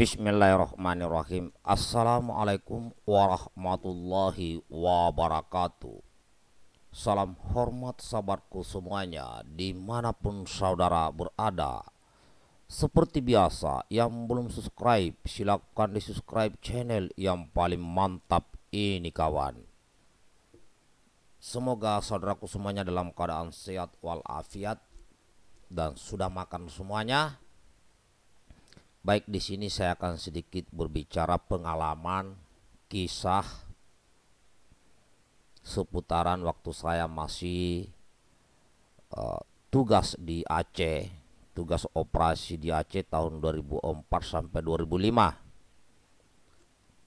Bismillahirrahmanirrahim Assalamualaikum warahmatullahi wabarakatuh Salam hormat sahabatku semuanya Dimanapun saudara berada Seperti biasa yang belum subscribe Silahkan di subscribe channel yang paling mantap ini kawan Semoga saudaraku semuanya dalam keadaan sehat walafiat Dan sudah makan semuanya Baik di sini saya akan sedikit berbicara pengalaman, kisah seputaran waktu saya masih uh, tugas di Aceh, tugas operasi di Aceh tahun 2004 sampai 2005.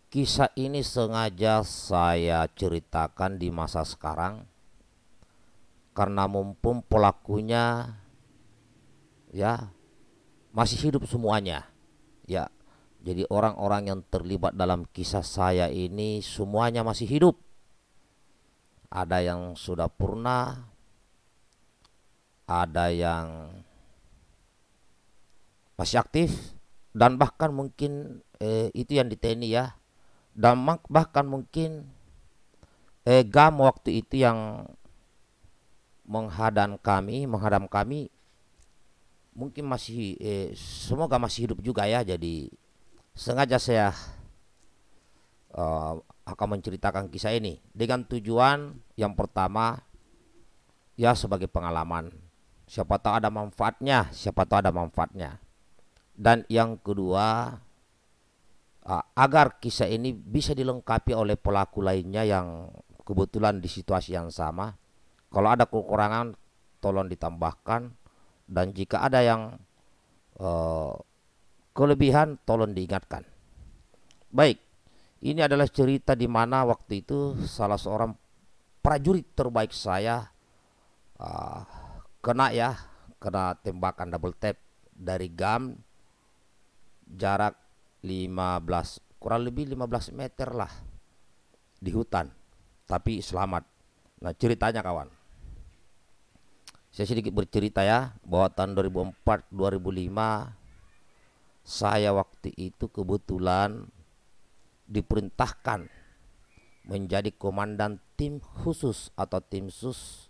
Kisah ini sengaja saya ceritakan di masa sekarang karena mumpung pelakunya ya masih hidup semuanya ya jadi orang-orang yang terlibat dalam kisah saya ini semuanya masih hidup ada yang sudah purna ada yang masih aktif dan bahkan mungkin eh, itu yang di TNI ya dan bahkan mungkin eh, GAM waktu itu yang menghadang kami menghadam kami mungkin masih eh, semoga masih hidup juga ya jadi sengaja saya uh, akan menceritakan kisah ini dengan tujuan yang pertama ya sebagai pengalaman siapa tahu ada manfaatnya siapa tahu ada manfaatnya dan yang kedua uh, agar kisah ini bisa dilengkapi oleh pelaku lainnya yang kebetulan di situasi yang sama kalau ada kekurangan tolong ditambahkan dan jika ada yang uh, kelebihan tolong diingatkan. Baik, ini adalah cerita di mana waktu itu salah seorang prajurit terbaik saya uh, kena ya, kena tembakan double tap dari gam jarak 15 kurang lebih 15 meter lah di hutan tapi selamat. Nah, ceritanya kawan. Saya sedikit bercerita ya bahwa tahun 2004 2005 saya waktu itu kebetulan diperintahkan menjadi komandan tim khusus atau tim sus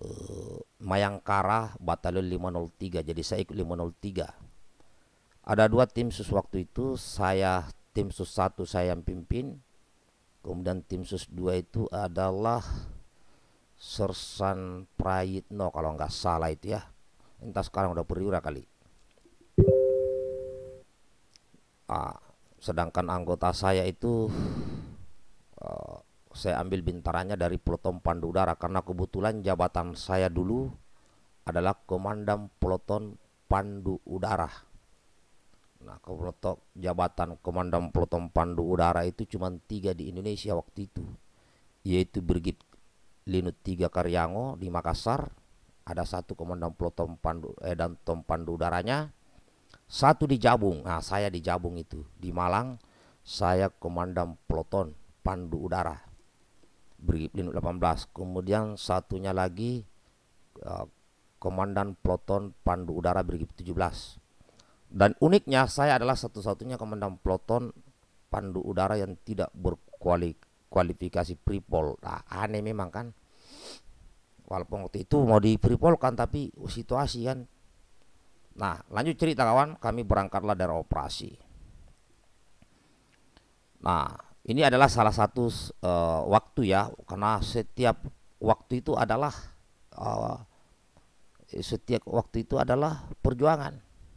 eh, Mayangkara Batalion 503 jadi saya ikut 503 ada dua tim sus waktu itu saya tim sus satu saya yang pimpin kemudian tim sus dua itu adalah Sersan Prayitno kalau nggak salah itu ya entah sekarang udah perwira kali ah, sedangkan anggota saya itu uh, saya ambil bintaranya dari peloton pandu udara karena kebetulan jabatan saya dulu adalah komandan peloton pandu udara nah kebetulan jabatan komandan peloton pandu udara itu cuma tiga di Indonesia waktu itu yaitu Brigif Linut 3 Karyango di Makassar ada satu komandan peloton pandu eh, dan tom pandu udaranya satu di Jabung nah saya di Jabung itu di Malang saya komandan peloton pandu udara Brigif Linut 18 kemudian satunya lagi eh, komandan peloton pandu udara Brigif 17 dan uniknya saya adalah satu-satunya komandan peloton pandu udara yang tidak berkualik kualifikasi pripol nah, aneh memang kan walaupun waktu itu mau di pripol kan tapi situasi kan nah lanjut cerita kawan kami berangkatlah dari operasi nah ini adalah salah satu uh, waktu ya karena setiap waktu itu adalah uh, setiap waktu itu adalah perjuangan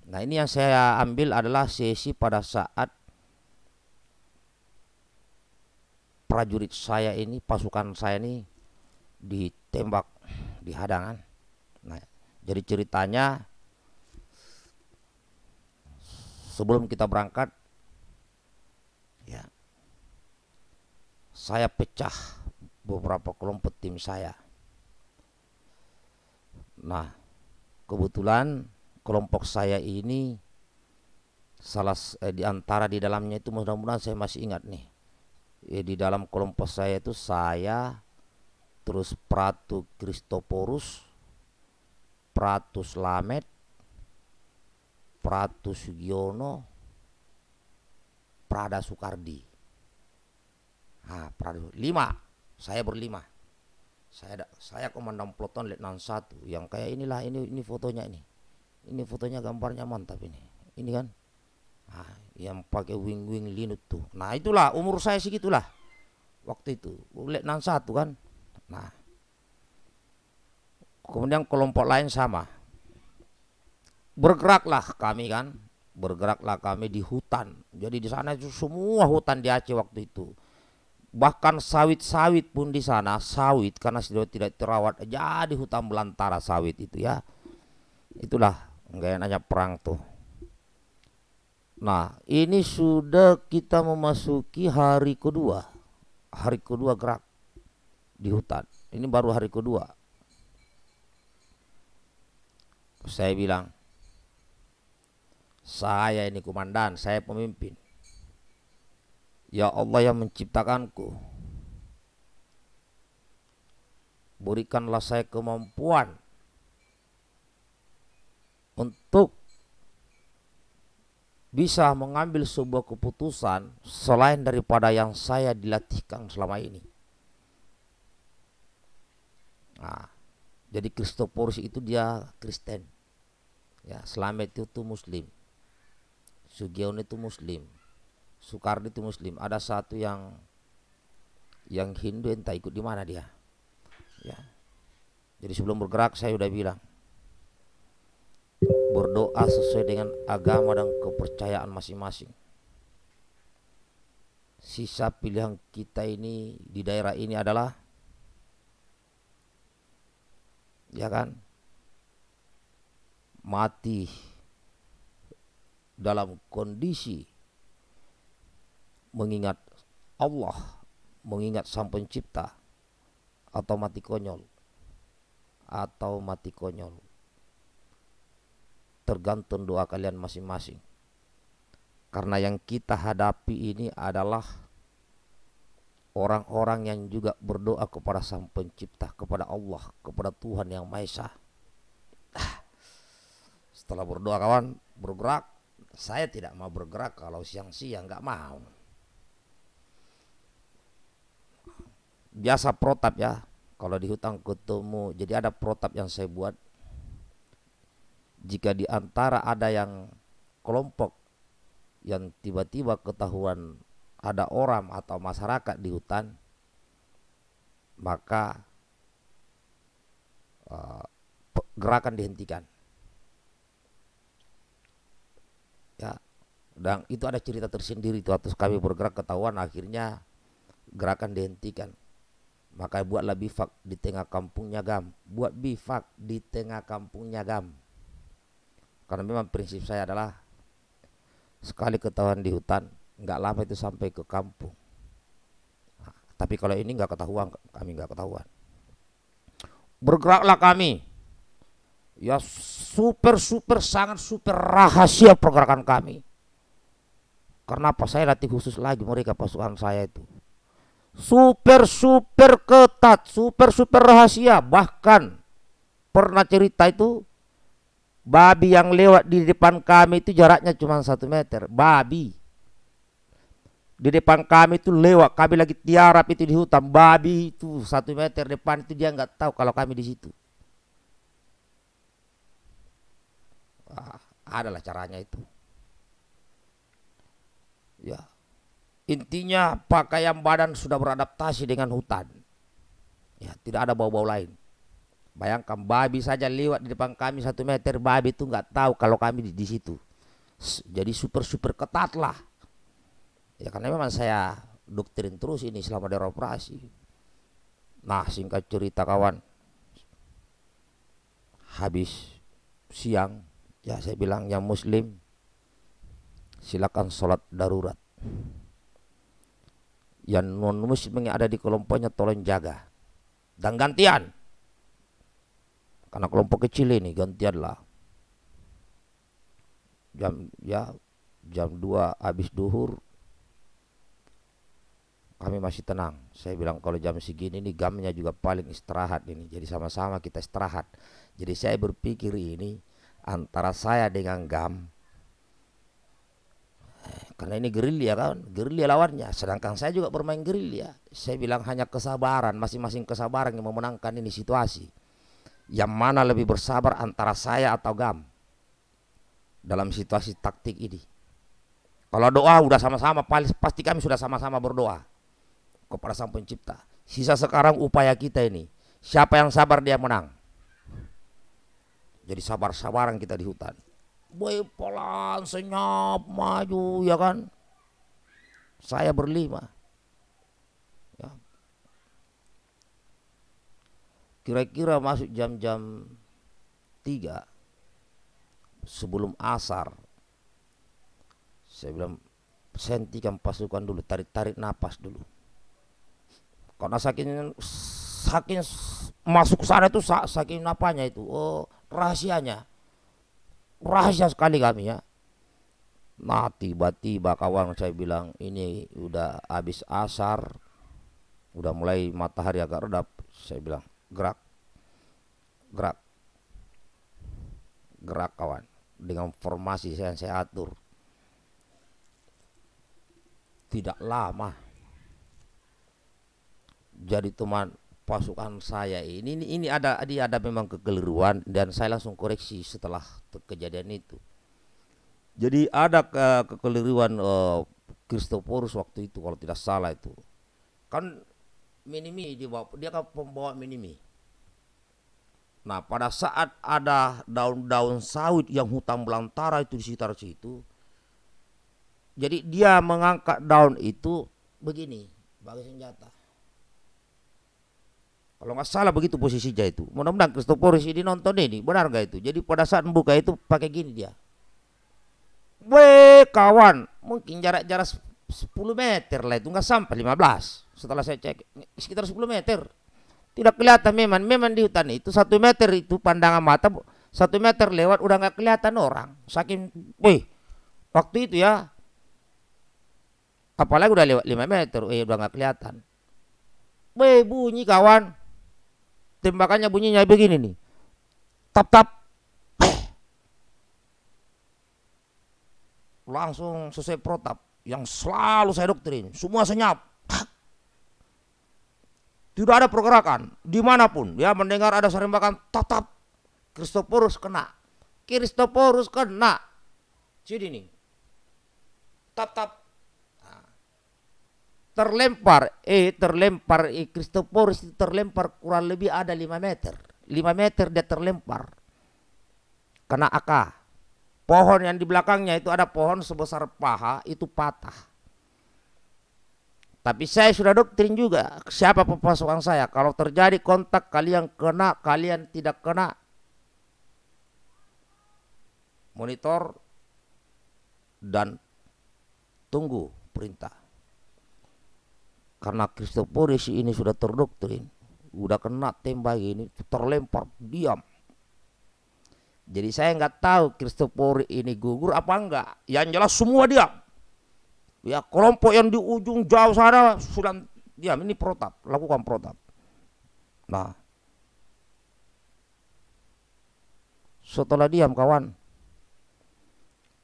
nah ini yang saya ambil adalah sesi pada saat prajurit saya ini pasukan saya ini ditembak di hadangan nah jadi ceritanya sebelum kita berangkat ya saya pecah beberapa kelompok tim saya nah kebetulan kelompok saya ini salah eh, di antara di dalamnya itu mudah-mudahan saya masih ingat nih ya, di dalam kelompok saya itu saya terus Pratu Kristoporus, Pratu Slamet, Pratu Sugiono, Prada Sukardi. Ah, Prada lima, saya berlima. Saya ada, saya komandan peloton letnan satu yang kayak inilah ini ini fotonya ini. Ini fotonya gambarnya mantap ini. Ini kan nah, yang pakai wing-wing linut tuh nah itulah umur saya segitulah waktu itu letnan satu kan nah kemudian kelompok lain sama bergeraklah kami kan bergeraklah kami di hutan jadi di sana itu semua hutan di Aceh waktu itu bahkan sawit-sawit pun di sana sawit karena sudah tidak terawat jadi hutan belantara sawit itu ya itulah enggak enaknya perang tuh Nah, ini sudah kita memasuki hari kedua. Hari kedua gerak di hutan. Ini baru hari kedua. Saya bilang, saya ini komandan, saya pemimpin. Ya Allah yang menciptakanku. Berikanlah saya kemampuan untuk bisa mengambil sebuah keputusan selain daripada yang saya dilatihkan selama ini. Nah, jadi Kristoporus itu dia Kristen. Ya, Slamet itu tuh Muslim. Sugiono itu Muslim. Soekardi itu Muslim. Ada satu yang yang Hindu entah ikut di mana dia. Ya. Jadi sebelum bergerak saya sudah bilang berdoa sesuai dengan agama dan kepercayaan masing-masing. Sisa pilihan kita ini di daerah ini adalah ya kan mati dalam kondisi mengingat Allah, mengingat Sang Pencipta atau mati konyol atau mati konyol tergantung doa kalian masing-masing. Karena yang kita hadapi ini adalah orang-orang yang juga berdoa kepada Sang Pencipta, kepada Allah, kepada Tuhan Yang Maha Esa. Nah, setelah berdoa kawan, bergerak, saya tidak mau bergerak kalau siang-siang nggak mau. Biasa protap ya, kalau di hutang ketemu, jadi ada protap yang saya buat jika di antara ada yang kelompok yang tiba-tiba ketahuan ada orang atau masyarakat di hutan maka uh, gerakan dihentikan ya dan itu ada cerita tersendiri itu atas kami bergerak ketahuan akhirnya gerakan dihentikan maka buatlah bifak di tengah kampungnya gam buat bifak di tengah kampungnya gam karena memang prinsip saya adalah sekali ketahuan di hutan nggak lama itu sampai ke kampung nah, tapi kalau ini nggak ketahuan kami nggak ketahuan bergeraklah kami ya super super sangat super rahasia pergerakan kami karena apa saya latih khusus lagi mereka pasukan saya itu super super ketat super super rahasia bahkan pernah cerita itu Babi yang lewat di depan kami itu jaraknya cuma satu meter. Babi. Di depan kami itu lewat. Kami lagi tiarap itu di hutan. Babi itu satu meter depan itu dia nggak tahu kalau kami di situ. Wah, adalah caranya itu. Ya. Intinya pakaian badan sudah beradaptasi dengan hutan. Ya, tidak ada bau-bau lain. Bayangkan babi saja lewat di depan kami satu meter, babi itu nggak tahu kalau kami di, di situ. Jadi super super ketat lah. Ya karena memang saya doktrin terus ini selama dari operasi. Nah singkat cerita kawan, habis siang ya saya bilang yang muslim silakan sholat darurat. Yang non muslim yang ada di kelompoknya tolong jaga dan gantian karena kelompok kecil ini gantian lah jam ya jam 2 habis duhur kami masih tenang saya bilang kalau jam segini ini gamnya juga paling istirahat ini jadi sama-sama kita istirahat jadi saya berpikir ini antara saya dengan gam karena ini gerilya kan gerilya lawannya sedangkan saya juga bermain gerilya saya bilang hanya kesabaran masing-masing kesabaran yang memenangkan ini situasi yang mana lebih bersabar antara saya atau Gam dalam situasi taktik ini. Kalau doa udah sama-sama, pasti kami sudah sama-sama berdoa kepada Sang Pencipta. Sisa sekarang upaya kita ini, siapa yang sabar dia menang. Jadi sabar-sabaran kita di hutan. Boy pelan, senyap, maju, ya kan? Saya berlima. kira-kira masuk jam-jam 3 sebelum asar saya bilang sentikan pasukan dulu tarik-tarik napas dulu karena saking saking masuk sana itu saking napanya itu oh rahasianya rahasia sekali kami ya nah tiba-tiba kawan saya bilang ini udah habis asar udah mulai matahari agak redap saya bilang gerak gerak gerak kawan dengan formasi yang saya atur tidak lama jadi teman pasukan saya ini ini, ini ada ini ada memang kekeliruan dan saya langsung koreksi setelah kejadian itu jadi ada ke kekeliruan uh, Christophorus waktu itu kalau tidak salah itu kan minimi mi dia kan pembawa mini minimi nah pada saat ada daun-daun sawit yang hutan belantara itu di sekitar situ jadi dia mengangkat daun itu begini bagi senjata kalau nggak salah begitu posisinya itu. Mudah-mudahan Kristoporus ini nonton ini, benar nggak itu? Jadi pada saat membuka itu pakai gini dia. Weh kawan, mungkin jarak-jarak sepuluh meter lah itu nggak sampai belas setelah saya cek sekitar 10 meter tidak kelihatan memang memang di hutan itu satu meter itu pandangan mata satu meter lewat udah nggak kelihatan orang saking wih waktu itu ya apalagi udah lewat 5 meter eh udah nggak kelihatan wih bunyi kawan tembakannya bunyinya begini nih tap tap langsung sesuai protap yang selalu saya doktrin semua senyap tidak ada pergerakan dimanapun. Ya mendengar ada serembakan tetap Kristoporus kena. Kristoporus kena. Jadi nih. tetap nah. Terlempar, eh terlempar, eh Kristoporus terlempar kurang lebih ada lima meter. lima meter dia terlempar. Kena akar pohon yang di belakangnya itu ada pohon sebesar paha itu patah tapi saya sudah doktrin juga siapa pemasukan saya. Kalau terjadi kontak kalian kena, kalian tidak kena. Monitor dan tunggu perintah. Karena Christopher ini sudah terdoktrin, udah kena tembak ini terlempar diam. Jadi saya nggak tahu Kristopori ini gugur apa enggak. Yang jelas semua diam. Ya kelompok yang di ujung jauh sana sudah ya ini protap, lakukan protap. Nah. Setelah diam kawan,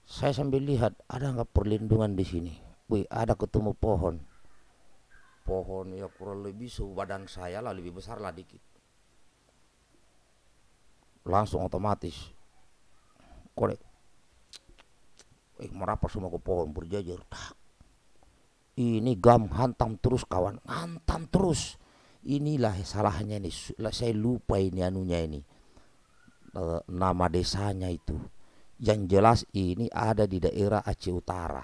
saya sambil lihat ada nggak perlindungan di sini. Wih, ada ketemu pohon. Pohon ya kurang lebih suhu badan saya lah lebih besar lah dikit. Langsung otomatis. Korek. Eh, merapat semua ke pohon berjajar. Tak ini gam hantam terus kawan hantam terus inilah salahnya ini saya lupa ini anunya ini eh, nama desanya itu yang jelas ini ada di daerah Aceh Utara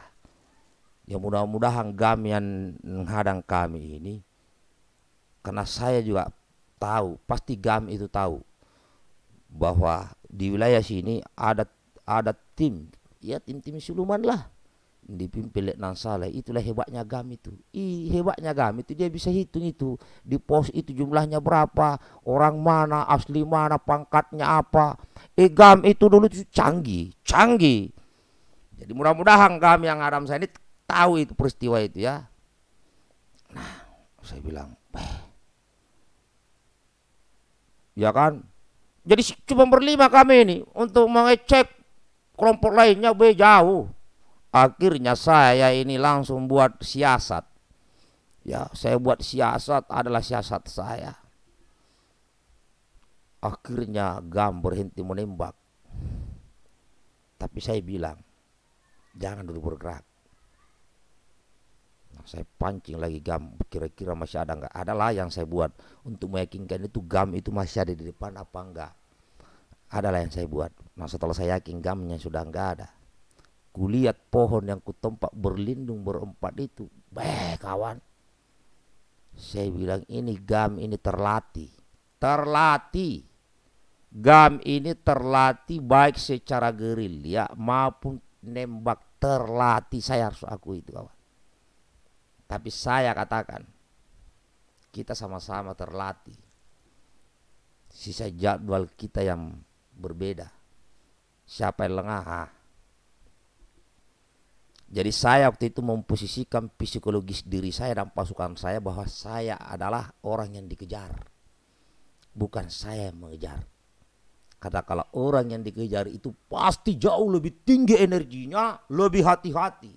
ya mudah-mudahan gam yang menghadang kami ini karena saya juga tahu pasti gam itu tahu bahwa di wilayah sini ada ada tim ya tim-tim siluman lah dipimpin Letnan Saleh itulah hebatnya gam itu I, hebatnya gam itu dia bisa hitung itu di pos itu jumlahnya berapa orang mana asli mana pangkatnya apa eh, gam itu dulu itu canggih canggih jadi mudah-mudahan gam yang haram saya ini tahu itu peristiwa itu ya nah saya bilang Beh. ya kan jadi cuma berlima kami ini untuk mengecek kelompok lainnya be jauh Akhirnya saya ini langsung buat siasat. Ya, saya buat siasat adalah siasat saya. Akhirnya Gam berhenti menembak. Tapi saya bilang, jangan dulu bergerak. Nah, saya pancing lagi Gam, kira-kira masih ada enggak? Adalah yang saya buat untuk meyakinkan itu Gam itu masih ada di depan apa enggak. Adalah yang saya buat. Nah setelah saya yakin gamnya sudah enggak ada Kulihat pohon yang kutempak berlindung berempat itu. Beh kawan. Saya bilang ini gam ini terlatih. Terlatih. Gam ini terlatih baik secara gerilya maupun nembak terlatih. Saya harus aku itu kawan. Tapi saya katakan kita sama-sama terlatih. Sisa jadwal kita yang berbeda. Siapa yang lengah? Ah, jadi saya waktu itu memposisikan psikologis diri saya dan pasukan saya bahwa saya adalah orang yang dikejar. Bukan saya yang mengejar. kalau orang yang dikejar itu pasti jauh lebih tinggi energinya, lebih hati-hati.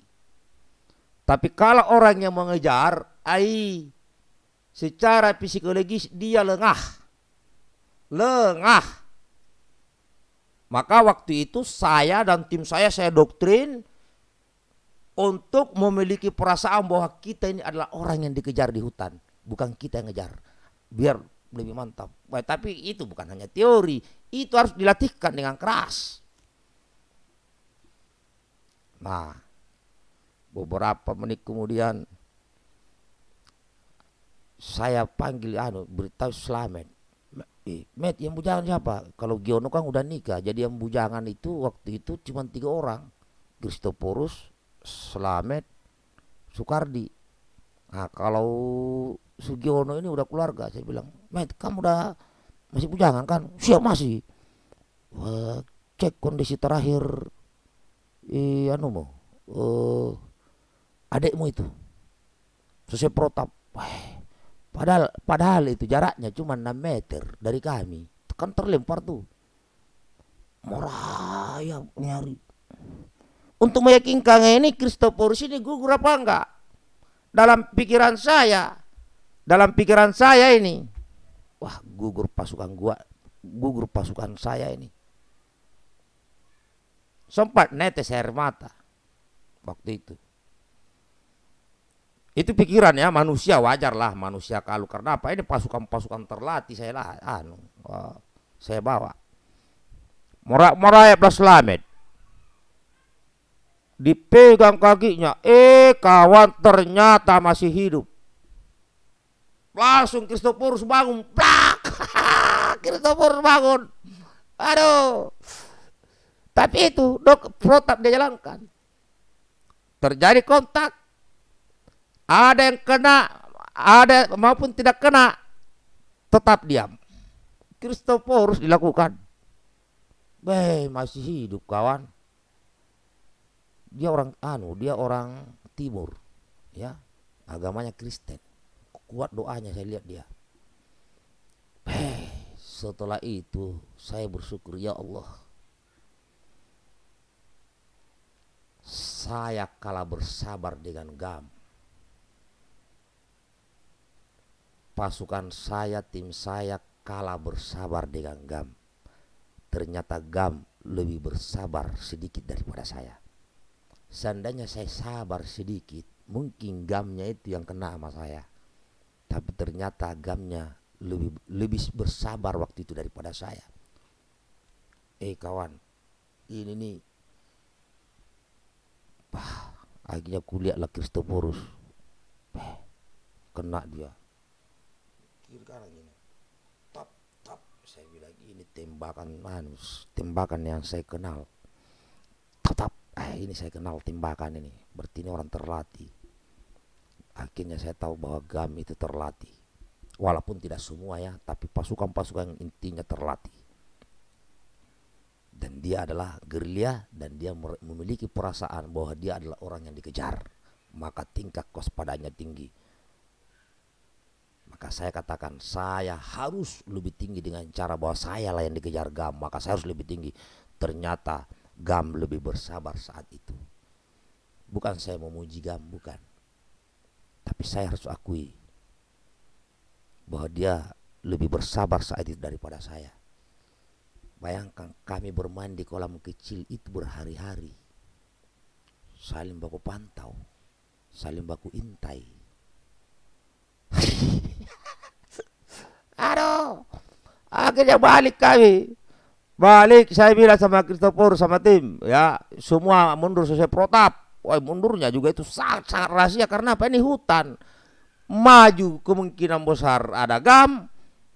Tapi kalau orang yang mengejar, ai secara psikologis dia lengah. Lengah. Maka waktu itu saya dan tim saya saya doktrin untuk memiliki perasaan bahwa kita ini adalah orang yang dikejar di hutan, bukan kita yang ngejar. Biar lebih mantap. Baik, tapi itu bukan hanya teori, itu harus dilatihkan dengan keras. Nah, beberapa menit kemudian saya panggil anu beritahu Slamet. Eh, Met yang bujangan siapa? Kalau Giono kan udah nikah, jadi yang bujangan itu waktu itu cuma tiga orang. Kristoporus, Slamet, Sukardi. Nah, kalau Sugiono ini udah keluarga, saya bilang, "Met, kamu udah masih bujangan kan?" "Siap masih." Wah, cek kondisi terakhir i anu mau uh, eh, adikmu itu sesuai protap Wah, padahal padahal itu jaraknya cuma 6 meter dari kami kan terlempar tuh merayap nyari untuk meyakinkan ini Kristoporus ini gugur apa enggak dalam pikiran saya dalam pikiran saya ini wah gugur pasukan gua gugur pasukan saya ini sempat netes air mata waktu itu itu pikiran ya manusia wajar lah manusia kalau karena apa ini pasukan-pasukan terlatih saya lah anu eh, saya bawa merayap lah selamat dipegang kakinya eh kawan ternyata masih hidup langsung Kristoporus bangun plak Kristoporus bangun aduh tapi itu dok protap dia jalankan terjadi kontak ada yang kena ada maupun tidak kena tetap diam Kristoporus dilakukan Beh, masih hidup kawan dia orang anu dia orang timur ya agamanya Kristen kuat doanya saya lihat dia Hei, eh, setelah itu saya bersyukur ya Allah saya kalah bersabar dengan gam pasukan saya tim saya kalah bersabar dengan gam ternyata gam lebih bersabar sedikit daripada saya seandainya saya sabar sedikit mungkin gamnya itu yang kena sama saya tapi ternyata gamnya lebih lebih bersabar waktu itu daripada saya eh kawan ini nih bah, akhirnya kulihatlah Kristoporus kena dia kiri kanan gini tap tap saya bilang ini tembakan manus tembakan yang saya kenal tap tap eh ini saya kenal timbakan ini berarti ini orang terlatih akhirnya saya tahu bahwa gam itu terlatih walaupun tidak semua ya tapi pasukan-pasukan intinya terlatih dan dia adalah gerilya dan dia memiliki perasaan bahwa dia adalah orang yang dikejar maka tingkat kewaspadaannya tinggi maka saya katakan saya harus lebih tinggi dengan cara bahwa saya lah yang dikejar gam maka saya harus lebih tinggi ternyata Gam lebih bersabar saat itu. Bukan saya memuji Gam, bukan. Tapi saya harus akui bahwa dia lebih bersabar saat itu daripada saya. Bayangkan kami bermain di kolam kecil itu berhari-hari. Saling baku pantau, saling baku intai. Aduh, akhirnya balik kami. Balik saya bilang sama Christopher sama tim ya semua mundur sesuai protap. Wah mundurnya juga itu sangat, sangat rahasia karena apa ini hutan. Maju kemungkinan besar ada gam,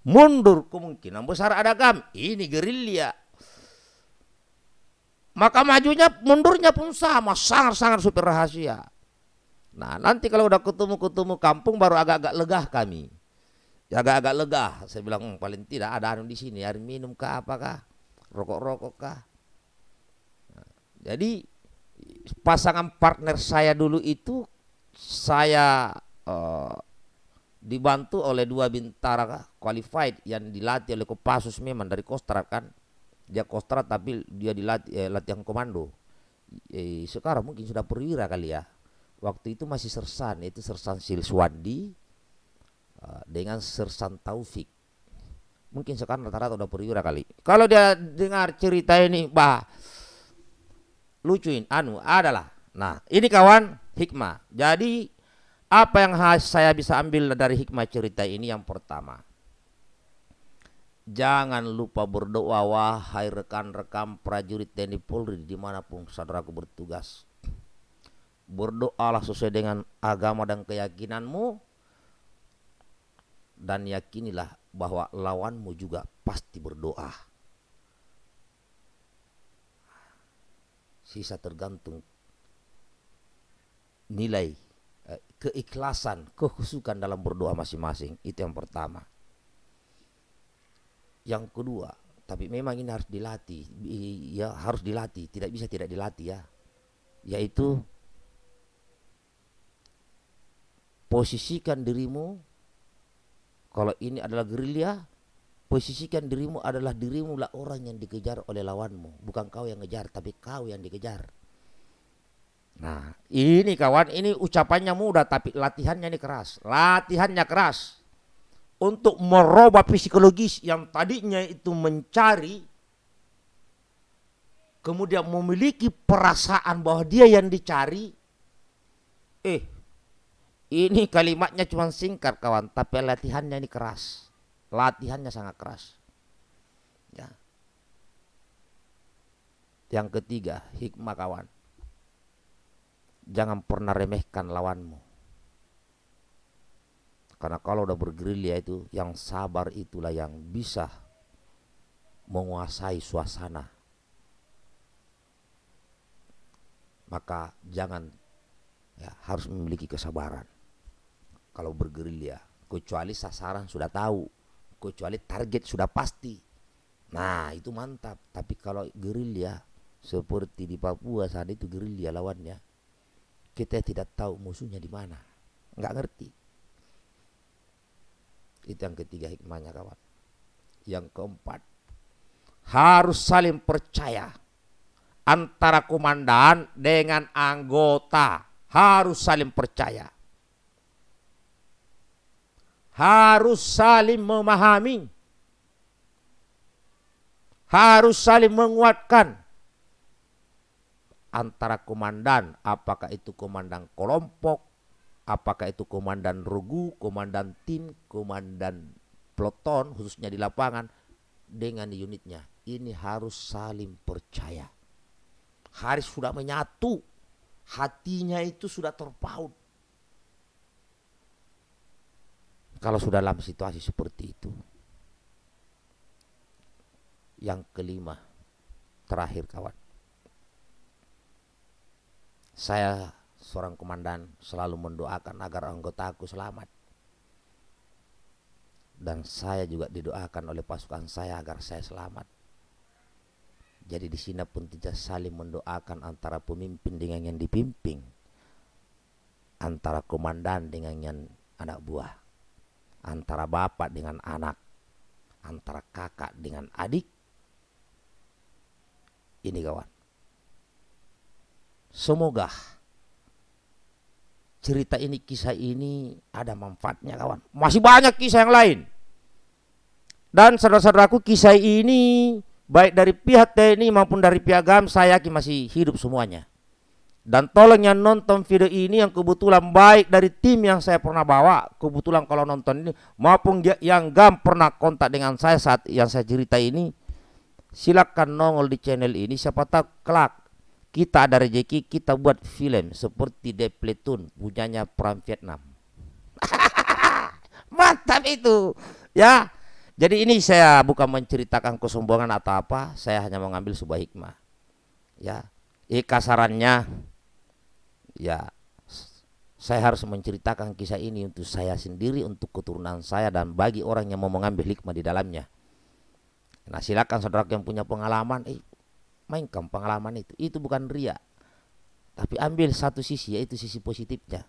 mundur kemungkinan besar ada gam. Ini gerilya. Maka majunya mundurnya pun sama, sangat-sangat super rahasia. Nah nanti kalau udah ketemu-ketemu kampung baru agak-agak legah kami. ya Agak-agak legah. Saya bilang hmm, paling tidak ada anu di sini, hari minum ke apakah? rokok-rokok kah? Nah, jadi pasangan partner saya dulu itu saya uh, dibantu oleh dua bintara qualified yang dilatih oleh Kopassus memang dari Kostra kan. Dia Kostra tapi dia dilatih eh, latihan komando. Eh, sekarang mungkin sudah perwira kali ya. Waktu itu masih sersan, itu sersan Silswandi uh, dengan sersan Taufik mungkin sekarang rata-rata udah perwira kali. Kalau dia dengar cerita ini, bah lucuin anu adalah. Nah, ini kawan hikmah. Jadi apa yang saya bisa ambil dari hikmah cerita ini yang pertama. Jangan lupa berdoa wahai rekan-rekan prajurit TNI Polri dimanapun saudaraku bertugas. Berdoalah sesuai dengan agama dan keyakinanmu dan yakinilah bahwa lawanmu juga pasti berdoa. Sisa tergantung nilai eh, keikhlasan, kekhusukan dalam berdoa masing-masing. Itu yang pertama. Yang kedua, tapi memang ini harus dilatih. Ya, harus dilatih, tidak bisa tidak dilatih ya. Yaitu posisikan dirimu kalau ini adalah gerilya, posisikan dirimu adalah dirimu lah orang yang dikejar oleh lawanmu, bukan kau yang ngejar, tapi kau yang dikejar. Nah, ini kawan, ini ucapannya mudah tapi latihannya ini keras. Latihannya keras untuk merubah psikologis yang tadinya itu mencari kemudian memiliki perasaan bahwa dia yang dicari eh ini kalimatnya cuma singkat kawan, tapi latihannya ini keras. Latihannya sangat keras. Ya. Yang ketiga, hikmah kawan. Jangan pernah remehkan lawanmu. Karena kalau udah bergerilya itu, yang sabar itulah yang bisa menguasai suasana. Maka jangan ya, harus memiliki kesabaran kalau bergerilya kecuali sasaran sudah tahu kecuali target sudah pasti nah itu mantap tapi kalau gerilya seperti di Papua saat itu gerilya lawannya kita tidak tahu musuhnya di mana nggak ngerti itu yang ketiga hikmahnya kawan yang keempat harus saling percaya antara komandan dengan anggota harus saling percaya harus saling memahami, harus saling menguatkan antara komandan, apakah itu komandan kelompok, apakah itu komandan regu, komandan tim, komandan peloton, khususnya di lapangan dengan unitnya. Ini harus saling percaya. harus sudah menyatu, hatinya itu sudah terpaut. Kalau sudah dalam situasi seperti itu. Yang kelima, terakhir kawan. Saya seorang komandan selalu mendoakan agar anggota aku selamat. Dan saya juga didoakan oleh pasukan saya agar saya selamat. Jadi di sini pun tidak saling mendoakan antara pemimpin dengan yang dipimpin. Antara komandan dengan yang anak buah antara bapak dengan anak, antara kakak dengan adik. Ini kawan. Semoga cerita ini, kisah ini ada manfaatnya kawan. Masih banyak kisah yang lain. Dan saudara-saudaraku kisah ini baik dari pihak TNI maupun dari pihak GAM saya yakin masih hidup semuanya. Dan tolong yang nonton video ini yang kebetulan baik dari tim yang saya pernah bawa, kebetulan kalau nonton ini maupun yang gam pernah kontak dengan saya saat yang saya cerita ini, silakan nongol di channel ini siapa tahu kelak kita ada rezeki kita buat film seperti The Platoon punyanya perang Vietnam. Mantap itu. Ya. Jadi ini saya bukan menceritakan kesombongan atau apa, saya hanya mengambil sebuah hikmah. Ya eh, kasarannya ya saya harus menceritakan kisah ini untuk saya sendiri, untuk keturunan saya dan bagi orang yang mau mengambil hikmah di dalamnya. Nah silakan saudara yang punya pengalaman, eh, mainkan pengalaman itu. Itu bukan ria, tapi ambil satu sisi yaitu sisi positifnya.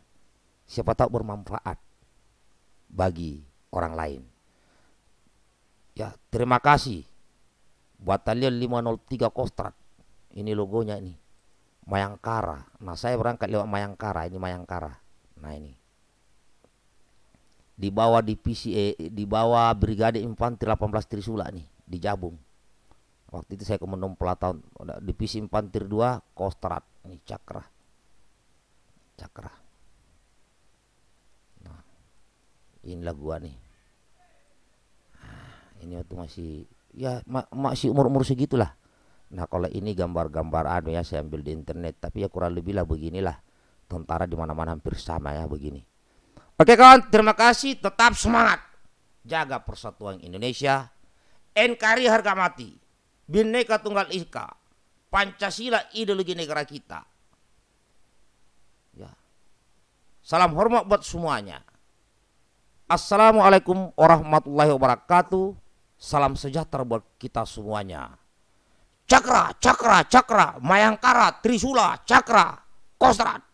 Siapa tahu bermanfaat bagi orang lain. Ya terima kasih Batalion 503 Kostrat. Ini logonya ini. Mayangkara. Nah, saya berangkat lewat Mayangkara, ini Mayangkara. Nah, ini. Di bawah divisi eh, di bawah Brigade Infanteri 18 Trisula nih, di Jabung. Waktu itu saya komandan di divisi Infanteri 2 Kostrat, ini Cakra. Cakra. Nah, inilah gua nih. Ah, ini waktu masih ya ma masih umur-umur segitulah Nah kalau ini gambar-gambar anu ya saya ambil di internet tapi ya kurang lebih lah beginilah tentara di mana-mana hampir sama ya begini. Oke kawan terima kasih tetap semangat jaga persatuan Indonesia NKRI harga mati Bineka Tunggal Ika Pancasila ideologi negara kita. Ya. Salam hormat buat semuanya. Assalamualaikum warahmatullahi wabarakatuh. Salam sejahtera buat kita semuanya. Cakra, Cakra, Cakra, Mayangkara, Trisula, Cakra, Kosrat.